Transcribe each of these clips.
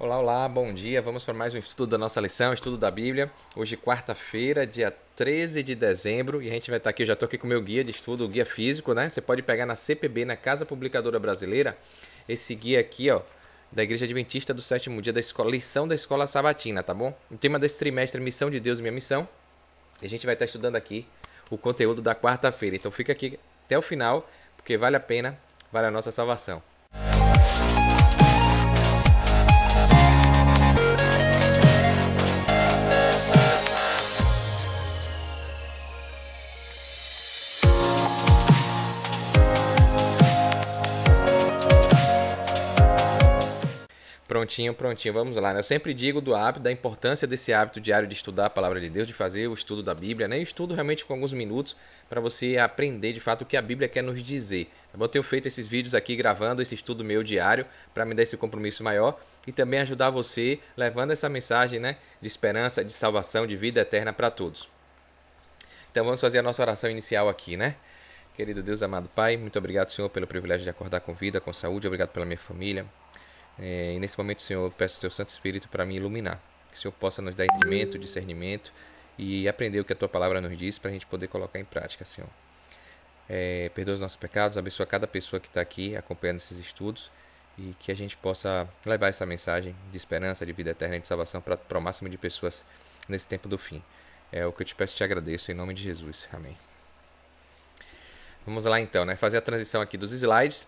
Olá, olá, bom dia. Vamos para mais um estudo da nossa lição, estudo da Bíblia. Hoje, quarta-feira, dia 13 de dezembro, e a gente vai estar aqui. Eu já estou aqui com o meu guia de estudo, o guia físico, né? Você pode pegar na CPB, na Casa Publicadora Brasileira, esse guia aqui, ó, da Igreja Adventista do Sétimo Dia da Escola, lição da Escola Sabatina, tá bom? O tema desse trimestre é Missão de Deus, Minha Missão. E a gente vai estar estudando aqui o conteúdo da quarta-feira. Então, fica aqui até o final, porque vale a pena, vale a nossa salvação. Prontinho, prontinho, vamos lá. Né? Eu sempre digo do hábito, da importância desse hábito diário de estudar a palavra de Deus, de fazer o estudo da Bíblia, né? Eu estudo realmente com alguns minutos para você aprender de fato o que a Bíblia quer nos dizer. Tá Eu tenho feito esses vídeos aqui gravando esse estudo meu diário para me dar esse compromisso maior e também ajudar você levando essa mensagem, né, de esperança, de salvação, de vida eterna para todos. Então vamos fazer a nossa oração inicial aqui, né? Querido Deus, amado Pai, muito obrigado, Senhor, pelo privilégio de acordar com vida, com saúde, obrigado pela minha família, é, e nesse momento, Senhor, eu peço o Teu Santo Espírito para me iluminar. Que o Senhor possa nos dar entendimento, discernimento e aprender o que a Tua Palavra nos diz para a gente poder colocar em prática, Senhor. É, perdoa os nossos pecados, abençoa cada pessoa que está aqui acompanhando esses estudos e que a gente possa levar essa mensagem de esperança, de vida eterna e de salvação para o máximo de pessoas nesse tempo do fim. É o que eu te peço e te agradeço em nome de Jesus. Amém. Vamos lá então, né? Fazer a transição aqui dos slides.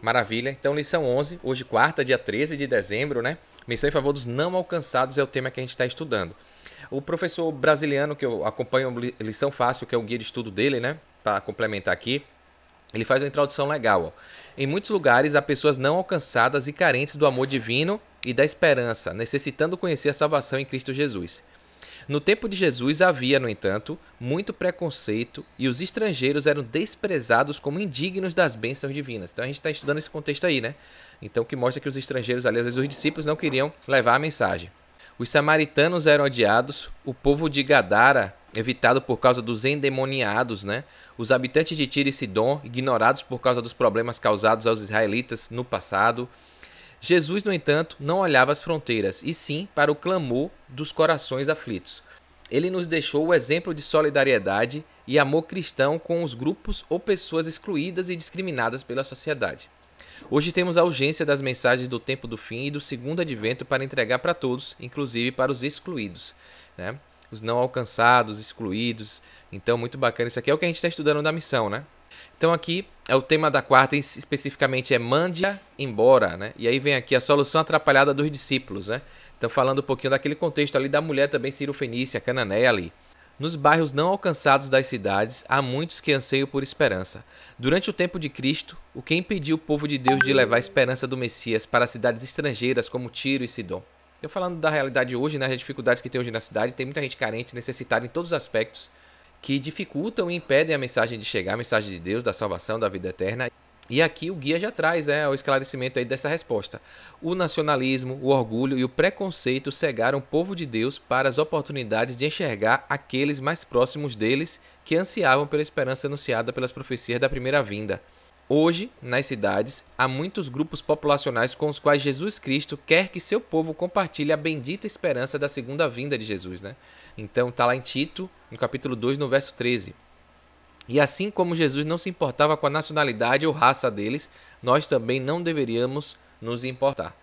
Maravilha. Então, lição 11, hoje quarta, dia 13 de dezembro, né? Missão em favor dos não alcançados é o tema que a gente está estudando. O professor brasileiro que eu acompanho lição fácil, que é o guia de estudo dele, né? Para complementar aqui, ele faz uma introdução legal. Ó. Em muitos lugares há pessoas não alcançadas e carentes do amor divino e da esperança, necessitando conhecer a salvação em Cristo Jesus. No tempo de Jesus havia, no entanto, muito preconceito e os estrangeiros eram desprezados como indignos das bênçãos divinas. Então a gente está estudando esse contexto aí, né? Então que mostra que os estrangeiros, aliás, os discípulos não queriam levar a mensagem. Os samaritanos eram odiados, o povo de Gadara evitado por causa dos endemoniados, né? Os habitantes de Tiro e Sidom ignorados por causa dos problemas causados aos israelitas no passado. Jesus, no entanto, não olhava as fronteiras, e sim para o clamor dos corações aflitos. Ele nos deixou o exemplo de solidariedade e amor cristão com os grupos ou pessoas excluídas e discriminadas pela sociedade. Hoje temos a urgência das mensagens do tempo do fim e do segundo advento para entregar para todos, inclusive para os excluídos, né? os não alcançados, excluídos. Então, muito bacana. Isso aqui é o que a gente está estudando na missão, né? Então aqui é o tema da quarta, especificamente é mande-a embora, né? E aí vem aqui a solução atrapalhada dos discípulos, né? Então falando um pouquinho daquele contexto ali da mulher também Ciro Fenícia, Cananéia ali. Nos bairros não alcançados das cidades, há muitos que anseiam por esperança. Durante o tempo de Cristo, o que impediu o povo de Deus de levar a esperança do Messias para cidades estrangeiras como Tiro e Sidom? Eu falando da realidade hoje, né, as dificuldades que tem hoje na cidade, tem muita gente carente, necessitada em todos os aspectos que dificultam e impedem a mensagem de chegar, a mensagem de Deus, da salvação, da vida eterna. E aqui o guia já traz é, o esclarecimento aí dessa resposta. O nacionalismo, o orgulho e o preconceito cegaram o povo de Deus para as oportunidades de enxergar aqueles mais próximos deles que ansiavam pela esperança anunciada pelas profecias da primeira vinda. Hoje, nas cidades, há muitos grupos populacionais com os quais Jesus Cristo quer que seu povo compartilhe a bendita esperança da segunda vinda de Jesus, né? Então está lá em Tito, no capítulo 2, no verso 13. E assim como Jesus não se importava com a nacionalidade ou raça deles, nós também não deveríamos nos importar.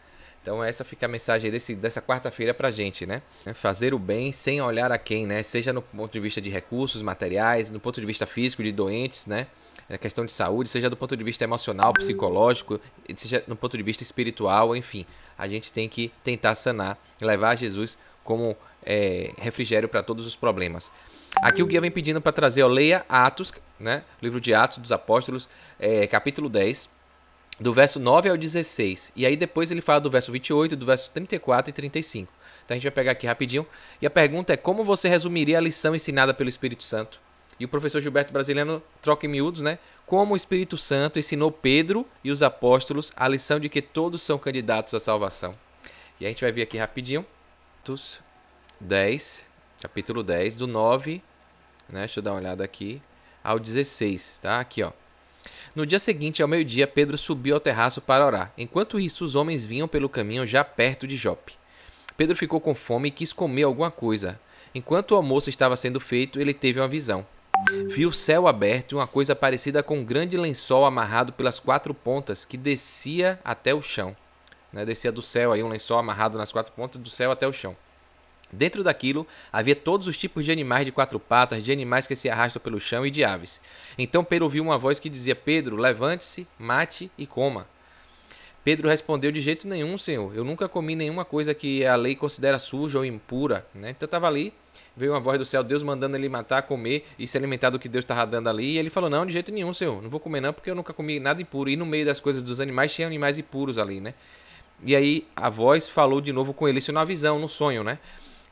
Então essa fica a mensagem desse, dessa quarta-feira para a gente, né? É fazer o bem sem olhar a quem, né? Seja no ponto de vista de recursos, materiais, no ponto de vista físico, de doentes, né? A é questão de saúde, seja do ponto de vista emocional, psicológico, seja no ponto de vista espiritual, enfim. A gente tem que tentar sanar, levar Jesus como é, refrigério para todos os problemas. Aqui o guia vem pedindo para trazer, ó, leia Atos, né? Livro de Atos dos Apóstolos, é, capítulo 10, do verso 9 ao 16. E aí depois ele fala do verso 28, do verso 34 e 35. Então a gente vai pegar aqui rapidinho. E a pergunta é: como você resumiria a lição ensinada pelo Espírito Santo? E o professor Gilberto Brasiliano troca em miúdos, né? Como o Espírito Santo ensinou Pedro e os apóstolos a lição de que todos são candidatos à salvação. E a gente vai ver aqui rapidinho. 10, capítulo 10, do 9, né? Deixa eu dar uma olhada aqui, ao 16, tá? Aqui, ó. No dia seguinte, ao meio-dia, Pedro subiu ao terraço para orar. Enquanto isso, os homens vinham pelo caminho já perto de Jope. Pedro ficou com fome e quis comer alguma coisa. Enquanto o almoço estava sendo feito, ele teve uma visão. Viu o céu aberto e uma coisa parecida com um grande lençol amarrado pelas quatro pontas que descia até o chão. Né? Descia do céu aí um lençol amarrado nas quatro pontas do céu até o chão. Dentro daquilo havia todos os tipos de animais de quatro patas, de animais que se arrastam pelo chão e de aves. Então Pedro ouviu uma voz que dizia: Pedro, levante-se, mate e coma. Pedro respondeu: De jeito nenhum, senhor. Eu nunca comi nenhuma coisa que a lei considera suja ou impura. Né? Então estava ali, veio uma voz do céu, Deus mandando ele matar, comer e se alimentar do que Deus estava dando ali. E ele falou: Não, de jeito nenhum, senhor. Não vou comer, não, porque eu nunca comi nada impuro. E no meio das coisas dos animais tinha animais impuros ali, né? E aí a voz falou de novo com ele, isso na visão, no sonho, né?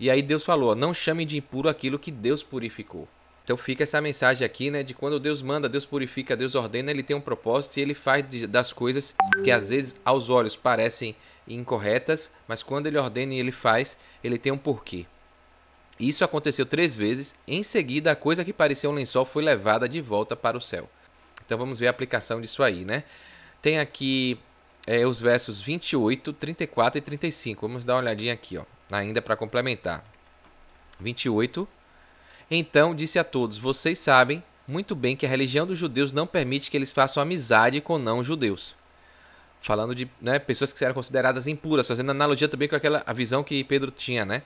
E aí Deus falou: não chame de impuro aquilo que Deus purificou. Então fica essa mensagem aqui, né, de quando Deus manda, Deus purifica, Deus ordena, ele tem um propósito e ele faz das coisas que às vezes aos olhos parecem incorretas, mas quando ele ordena e ele faz, ele tem um porquê. Isso aconteceu três vezes, em seguida a coisa que parecia um lençol foi levada de volta para o céu. Então vamos ver a aplicação disso aí, né? Tem aqui é, os versos 28, 34 e 35. Vamos dar uma olhadinha aqui, ó ainda para complementar. 28. Então disse a todos: Vocês sabem muito bem que a religião dos judeus não permite que eles façam amizade com não-judeus. Falando de né, pessoas que eram consideradas impuras, fazendo analogia também com aquela a visão que Pedro tinha, né?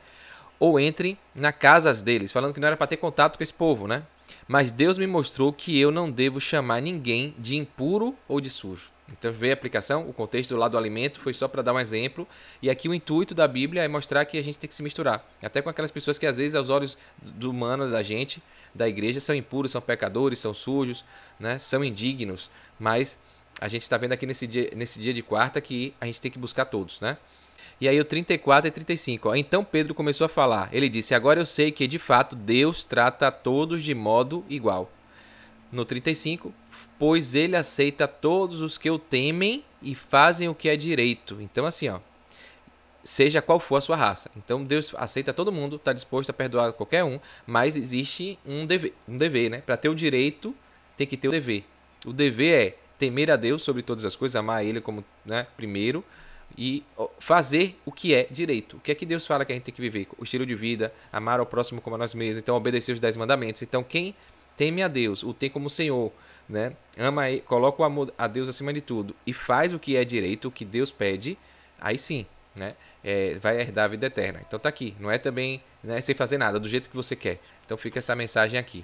Ou entrem na casas deles, falando que não era para ter contato com esse povo, né? Mas Deus me mostrou que eu não devo chamar ninguém de impuro ou de sujo. Então veio a aplicação, o contexto lá do alimento foi só para dar um exemplo. E aqui o intuito da Bíblia é mostrar que a gente tem que se misturar. Até com aquelas pessoas que às vezes aos olhos do humano, da gente, da igreja, são impuros, são pecadores, são sujos, né? são indignos. Mas a gente está vendo aqui nesse dia, nesse dia de quarta que a gente tem que buscar todos, né? E aí o 34 e 35, ó. Então Pedro começou a falar. Ele disse, agora eu sei que de fato Deus trata a todos de modo igual. No 35, pois ele aceita todos os que o temem e fazem o que é direito. Então, assim, ó, seja qual for a sua raça. Então, Deus aceita todo mundo, está disposto a perdoar qualquer um, mas existe um dever, um dever né? Para ter o direito, tem que ter o dever. O dever é temer a Deus sobre todas as coisas, amar Ele como né, primeiro e fazer o que é direito. O que é que Deus fala que a gente tem que viver? O estilo de vida, amar ao próximo como a nós mesmos, então obedecer os dez mandamentos. Então, quem teme a Deus, o tem como Senhor, né? Ama, coloca o amor a Deus acima de tudo e faz o que é direito, o que Deus pede, aí sim, né? É, vai herdar a vida eterna. Então tá aqui, não é também né, sem fazer nada, do jeito que você quer. Então fica essa mensagem aqui.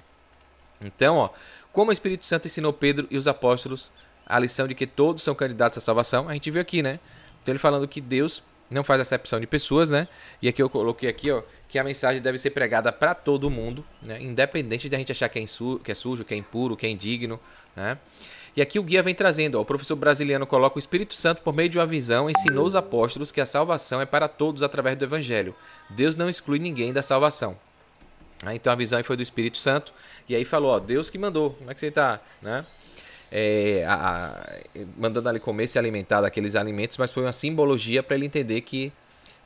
Então, ó, como o Espírito Santo ensinou Pedro e os apóstolos a lição de que todos são candidatos à salvação, a gente viu aqui, né? Então ele falando que Deus não faz acepção de pessoas, né? E aqui eu coloquei aqui, ó, que a mensagem deve ser pregada para todo mundo, né? independente de a gente achar que é, insu que é sujo, que é impuro, que é indigno, né? E aqui o guia vem trazendo, ó, o professor brasileiro coloca o Espírito Santo por meio de uma visão, ensinou os apóstolos que a salvação é para todos através do Evangelho. Deus não exclui ninguém da salvação. Ah, então a visão foi do Espírito Santo, e aí falou, ó, Deus que mandou, como é que você está, né? é, a, a, mandando ele comer, se alimentar daqueles alimentos, mas foi uma simbologia para ele entender que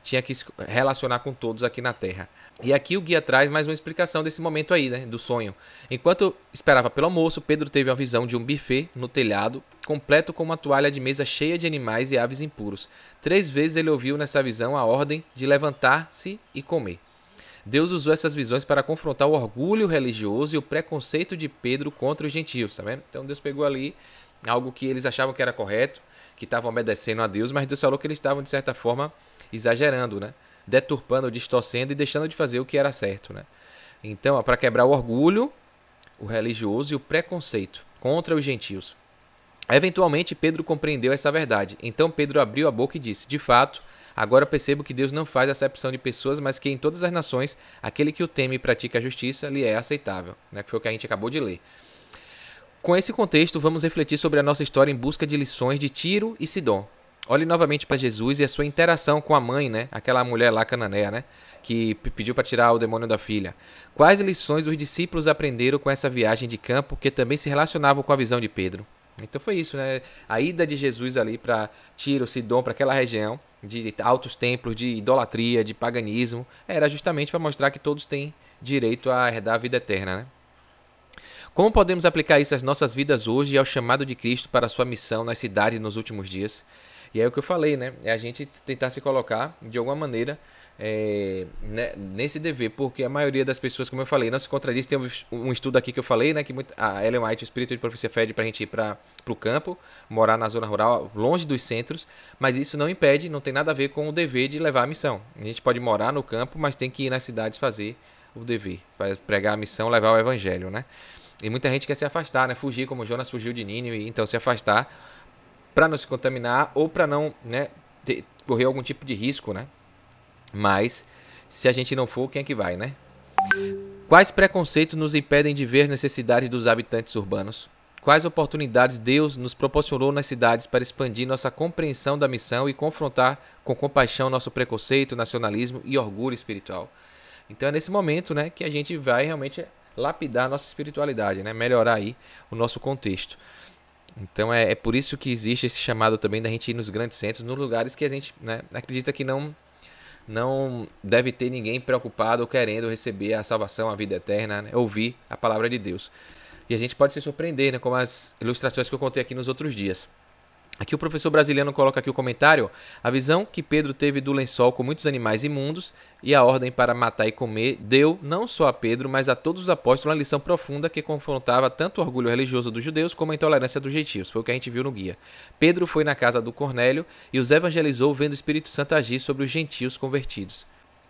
tinha que se relacionar com todos aqui na Terra. E aqui o guia traz mais uma explicação desse momento aí, né, do sonho. Enquanto esperava pelo almoço, Pedro teve uma visão de um buffet no telhado, completo com uma toalha de mesa cheia de animais e aves impuros. Três vezes ele ouviu nessa visão a ordem de levantar-se e comer. Deus usou essas visões para confrontar o orgulho religioso e o preconceito de Pedro contra os gentios, tá vendo? Então Deus pegou ali algo que eles achavam que era correto, que estavam obedecendo a Deus, mas Deus falou que eles estavam de certa forma exagerando, né? Deturpando, distorcendo e deixando de fazer o que era certo, né? Então, para quebrar o orgulho, o religioso e o preconceito contra os gentios. Eventualmente, Pedro compreendeu essa verdade. Então Pedro abriu a boca e disse: De fato, Agora percebo que Deus não faz acepção de pessoas, mas que em todas as nações, aquele que o teme e pratica a justiça lhe é aceitável. Né? Que foi o que a gente acabou de ler. Com esse contexto, vamos refletir sobre a nossa história em busca de lições de Tiro e Sidom. Olhe novamente para Jesus e a sua interação com a mãe, né? Aquela mulher lá cananeia, né? Que pediu para tirar o demônio da filha. Quais lições os discípulos aprenderam com essa viagem de campo que também se relacionavam com a visão de Pedro? Então foi isso, né? A ida de Jesus ali para Tiro, Sidom, para aquela região de altos templos, de idolatria, de paganismo, era justamente para mostrar que todos têm direito a herdar a vida eterna, né? Como podemos aplicar isso às nossas vidas hoje e ao chamado de Cristo para a sua missão nas cidades nos últimos dias? E é o que eu falei, né? É a gente tentar se colocar de alguma maneira é, né, nesse dever, porque a maioria das pessoas, como eu falei, não se contradiz. Tem um, um estudo aqui que eu falei, né, que muito, a Ellen White, o espírito de profecia pede para a gente ir para o campo, morar na zona rural, longe dos centros, mas isso não impede, não tem nada a ver com o dever de levar a missão. A gente pode morar no campo, mas tem que ir nas cidades fazer o dever, pregar a missão, levar o evangelho, né? E muita gente quer se afastar, né? Fugir, como Jonas fugiu de e então se afastar para não se contaminar ou para não, né, ter, correr algum tipo de risco, né? Mas, se a gente não for, quem é que vai, né? Quais preconceitos nos impedem de ver as necessidades dos habitantes urbanos? Quais oportunidades Deus nos proporcionou nas cidades para expandir nossa compreensão da missão e confrontar com compaixão nosso preconceito, nacionalismo e orgulho espiritual? Então é nesse momento, né, que a gente vai realmente lapidar nossa espiritualidade, né, melhorar aí o nosso contexto. Então é, é por isso que existe esse chamado também da gente ir nos grandes centros, nos lugares que a gente, né, acredita que não não deve ter ninguém preocupado ou querendo receber a salvação, a vida eterna, né? ouvir a palavra de Deus. E a gente pode se surpreender, né? com as ilustrações que eu contei aqui nos outros dias. Aqui o professor brasileiro coloca aqui o comentário. A visão que Pedro teve do lençol com muitos animais imundos e a ordem para matar e comer deu não só a Pedro, mas a todos os apóstolos uma lição profunda que confrontava tanto o orgulho religioso dos judeus como a intolerância dos gentios. Foi o que a gente viu no guia. Pedro foi na casa do Cornélio e os evangelizou vendo o Espírito Santo agir sobre os gentios convertidos.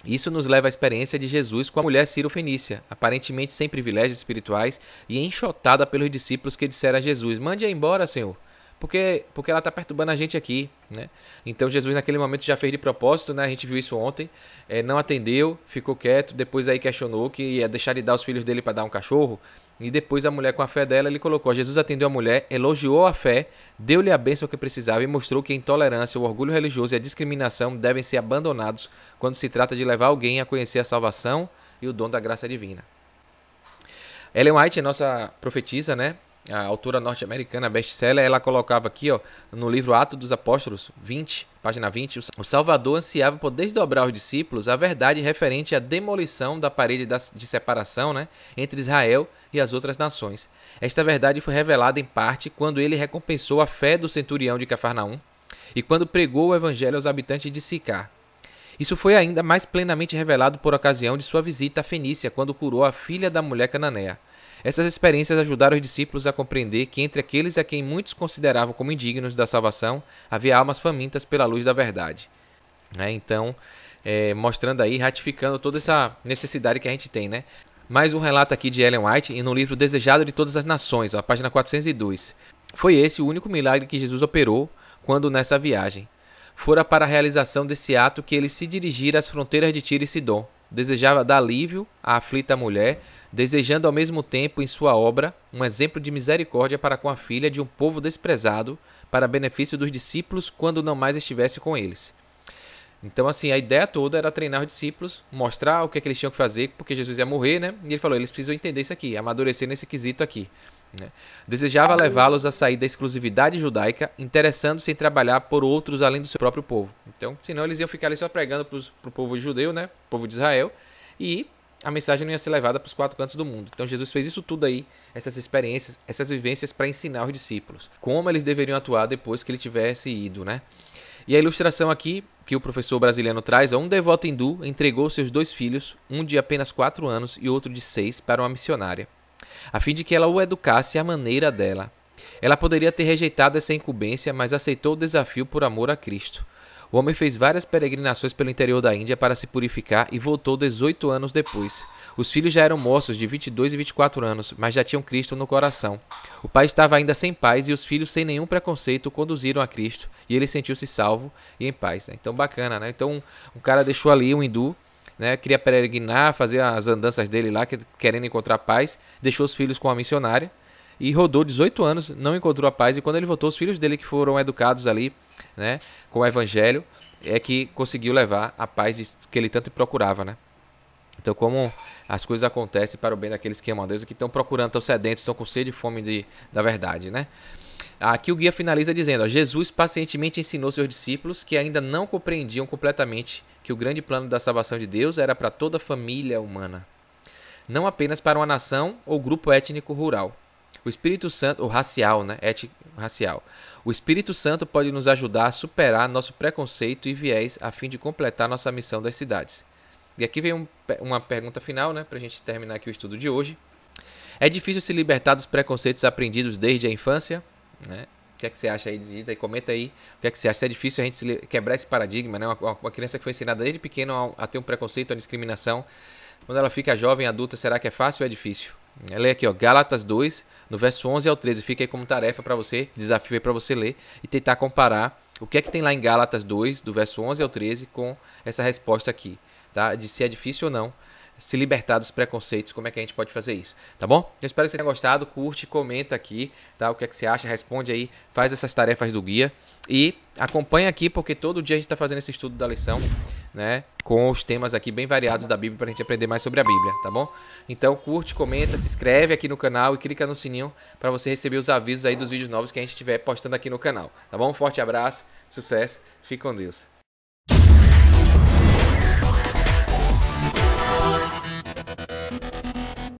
Isso nos leva à experiência de Jesus com a mulher Ciro-Fenícia, aparentemente sem privilégios espirituais e enxotada pelos discípulos que disseram a Jesus: Mande-a embora, Senhor porque, porque ela está perturbando a gente aqui. Né? Então Jesus naquele momento já fez de propósito, né? a gente viu isso ontem, é, não atendeu, ficou quieto, depois aí questionou que ia deixar de dar os filhos dele para dar um cachorro, e depois a mulher com a fé dela, ele colocou, Jesus atendeu a mulher, elogiou a fé, deu-lhe a bênção que precisava e mostrou que a intolerância, o orgulho religioso e a discriminação devem ser abandonados quando se trata de levar alguém a conhecer a salvação e o dom da graça divina. Ellen White, nossa profetisa, né? a autora norte-americana best-seller, ela colocava aqui, ó, no livro Ato dos Apóstolos, 20, página 20, o Salvador ansiava por desdobrar aos discípulos a verdade referente à demolição da parede de separação, né, entre Israel e as outras nações. Esta verdade foi revelada em parte quando ele recompensou a fé do centurião de Cafarnaum e quando pregou o evangelho aos habitantes de Sicá. Isso foi ainda mais plenamente revelado por ocasião de sua visita à Fenícia, quando curou a filha da mulher cananeia. Essas experiências ajudaram os discípulos a compreender que entre aqueles a quem muitos consideravam como indignos da salvação, havia almas famintas pela luz da verdade. Né? então, é, mostrando aí, ratificando toda essa necessidade que a gente tem, né? Mais um relato aqui de Ellen White e no livro Desejado de Todas as Nações, ó, página 402. Foi esse o único milagre que Jesus operou quando nessa viagem. Fora para a realização desse ato que ele se dirigira às fronteiras de Tiro e Sidom, Desejava dar alívio à aflita mulher, desejando ao mesmo tempo em sua obra um exemplo de misericórdia para com a filha de um povo desprezado, para benefício dos discípulos quando não mais estivesse com eles. Então, assim, a ideia toda era treinar os discípulos, mostrar o que, é que eles tinham que fazer, porque Jesus ia morrer, né? E ele falou: eles precisam entender isso aqui, amadurecer nesse quesito aqui. Né? Desejava levá-los a sair da exclusividade judaica, interessando-se em trabalhar por outros além do seu próprio povo. Então, senão eles iam ficar ali só pregando para o povo judeu, né? O povo de Israel, e a mensagem não ia ser levada para os quatro cantos do mundo. Então, Jesus fez isso tudo aí, essas experiências, essas vivências, para ensinar os discípulos como eles deveriam atuar depois que ele tivesse ido, né? E a ilustração aqui que o professor brasileiro traz, é um devoto hindu entregou seus dois filhos, um de apenas 4 anos e outro de 6, para uma missionária a fim de que ela o educasse à maneira dela. Ela poderia ter rejeitado essa incumbência, mas aceitou o desafio por amor a Cristo. O homem fez várias peregrinações pelo interior da Índia para se purificar e voltou 18 anos depois. Os filhos já eram moços de 22 e 24 anos, mas já tinham Cristo no coração. O pai estava ainda sem paz e os filhos, sem nenhum preconceito, conduziram a Cristo e ele sentiu-se salvo e em paz. Né? Então, bacana, né? Então, um cara deixou ali um hindu né? Queria peregrinar, fazer as andanças dele lá, querendo encontrar paz. Deixou os filhos com a missionária e rodou 18 anos, não encontrou a paz. E quando ele voltou, os filhos dele que foram educados ali, né, com o evangelho, é que conseguiu levar a paz que ele tanto procurava, né? Então, como as coisas acontecem para o bem daqueles que amam a Deus que estão procurando, estão sedentos, estão com sede e fome de, da verdade, né? Aqui o guia finaliza dizendo: ó, Jesus pacientemente ensinou seus discípulos que ainda não compreendiam completamente que o grande plano da salvação de Deus era para toda a família humana, não apenas para uma nação ou grupo étnico rural. O Espírito Santo, ou racial, né? étnico racial. O Espírito Santo pode nos ajudar a superar nosso preconceito e viés a fim de completar nossa missão das cidades. E aqui vem um, uma pergunta final, né? Para a gente terminar aqui o estudo de hoje. É difícil se libertar dos preconceitos aprendidos desde a infância? Né? O que é que você acha aí de vida? E comenta aí o que é que você acha. Se é difícil a gente quebrar esse paradigma, né? Uma, uma criança que foi ensinada desde pequeno a, a ter um preconceito, a discriminação. Quando ela fica jovem, adulta, será que é fácil ou é difícil? É, lê aqui, ó, Galatas 2, no verso 11 ao 13. Fica aí como tarefa para você, desafio aí para você ler e tentar comparar o que é que tem lá em Galatas 2, do verso 11 ao 13, com essa resposta aqui, tá? De se é difícil ou não se libertar dos preconceitos, como é que a gente pode fazer isso, tá bom? Eu espero que você tenha gostado, curte, comenta aqui, tá? O que é que você acha, responde aí, faz essas tarefas do guia e acompanha aqui porque todo dia a gente está fazendo esse estudo da lição, né? Com os temas aqui bem variados da Bíblia para a gente aprender mais sobre a Bíblia, tá bom? Então curte, comenta, se inscreve aqui no canal e clica no sininho para você receber os avisos aí dos vídeos novos que a gente estiver postando aqui no canal, tá bom? Um forte abraço, sucesso, fique com Deus.